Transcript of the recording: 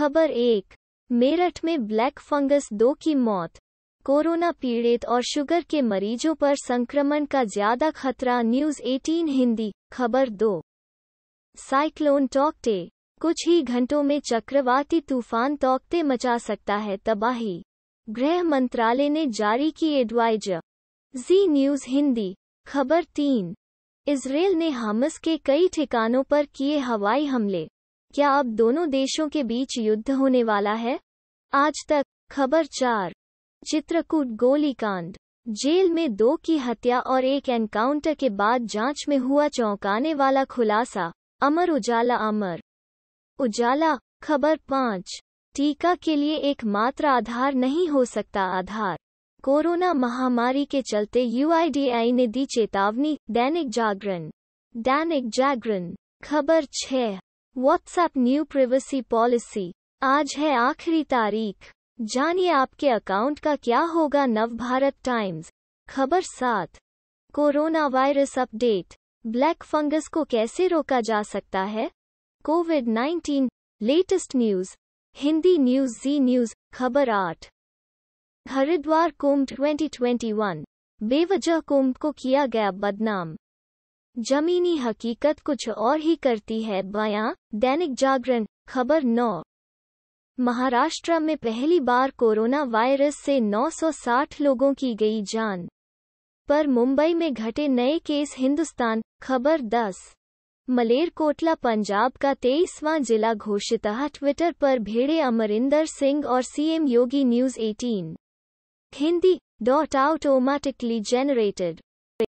खबर एक मेरठ में ब्लैक फंगस दो की मौत कोरोना पीड़ित और शुगर के मरीजों पर संक्रमण का ज्यादा खतरा न्यूज 18 हिंदी खबर दो साइक्लोन टॉकटे कुछ ही घंटों में चक्रवाती तूफान तोकते मचा सकता है तबाही गृह मंत्रालय ने जारी की एडवाइजर जी न्यूज हिंदी खबर तीन इसराइल ने हमस के कई ठिकानों पर किए हवाई हमले क्या अब दोनों देशों के बीच युद्ध होने वाला है आज तक खबर चार चित्रकूट गोलीकांड जेल में दो की हत्या और एक एनकाउंटर के बाद जांच में हुआ चौंकाने वाला खुलासा अमर उजाला अमर उजाला खबर पाँच टीका के लिए एक मात्र आधार नहीं हो सकता आधार कोरोना महामारी के चलते यूआईडीआई ने दी चेतावनी दैनिक जागरण दैनिक जागरण खबर छह व्हाट्सएप न्यू प्रिवेसी पॉलिसी आज है आखिरी तारीख जानिए आपके अकाउंट का क्या होगा नव भारत टाइम्स खबर सात corona virus update black fungus को कैसे रोका जा सकता है covid 19 latest news Hindi news Zee news खबर आठ हरिद्वार कुंभ 2021 बेवजह कुंभ को किया गया बदनाम जमीनी हकीकत कुछ और ही करती है बयां दैनिक जागरण खबर नौ महाराष्ट्र में पहली बार कोरोना वायरस से 960 लोगों की गई जान पर मुंबई में घटे नए केस हिंदुस्तान खबर 10 मलेरकोटला पंजाब का तेईसवां जिला घोषित ट्विटर पर भेड़े अमरिंदर सिंह और CM Yogi news 18 Hindi dot automatically generated